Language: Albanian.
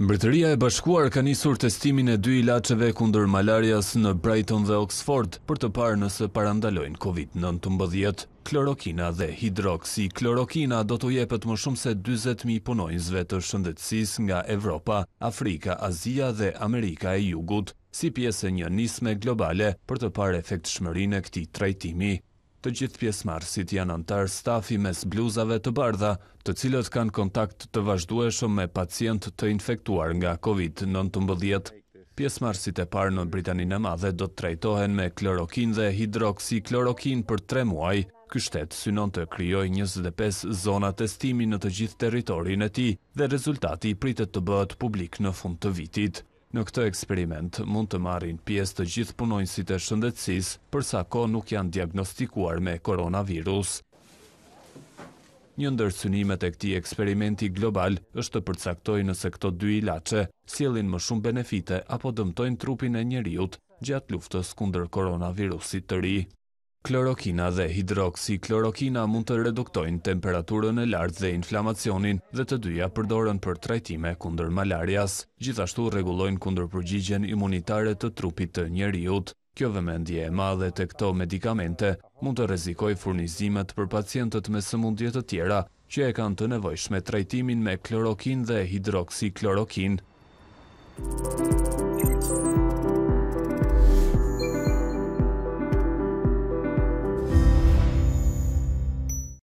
Mbretëria e bashkuar ka njësur testimin e dy ilacheve kunder malarias në Brighton dhe Oxford për të parë nëse parandalojnë COVID-19 të mbëdhjet. Klorokina dhe hidroksi klorokina do të jepet më shumë se 20.000 punojnësve të shëndetsis nga Evropa, Afrika, Azia dhe Amerika e Jugut, si pjesë një nisme globale për të parë efekt shmërin e këti trajtimi. Të gjithë pjesëmarrësit janë antarë stafi mes bluzave të bardha, të cilët kanë kontakt të vazhdueshëm me pacient të infektuar nga COVID-19. Pjesëmarrësit e parë në Britaninë e Madhe do të trajtohen me klorokin dhe hidroxiklorokin për 3 muaj. Ky shtet synon të krijojë 25 zona testimi në të gjithë territorin e tij dhe rezultati pritet të bëhet publik në fund të vitit. Në këtë eksperiment mund të marrin pjesë të gjithë punojnësit e shëndetësisë, përsa ko nuk janë diagnostikuar me koronavirus. Një ndërsynimet e këti eksperimenti global është të përcaktojnë nëse këto dy ilaçe sjellin më shumë benefite apo dëmtojnë trupin e njeriut gjatë luftës kunder koronavirusit të ri. Klorokina dhe hidroksiklorokina mund të reduktojnë temperaturën e lartë dhe inflamacionin dhe të dyja përdorën për trajtime kundër malarias. Gjithashtu regulojnë kunder përgjigjen imunitare të trupit të njeriut. Kjo vëmendje e madhe të këto medikamente mund të rezikoj furnizimet për pacientët me sëmundjet të tjera që e kanë të nevojshme trajtimin me klorokin dhe hidroksiklorokin. Muzika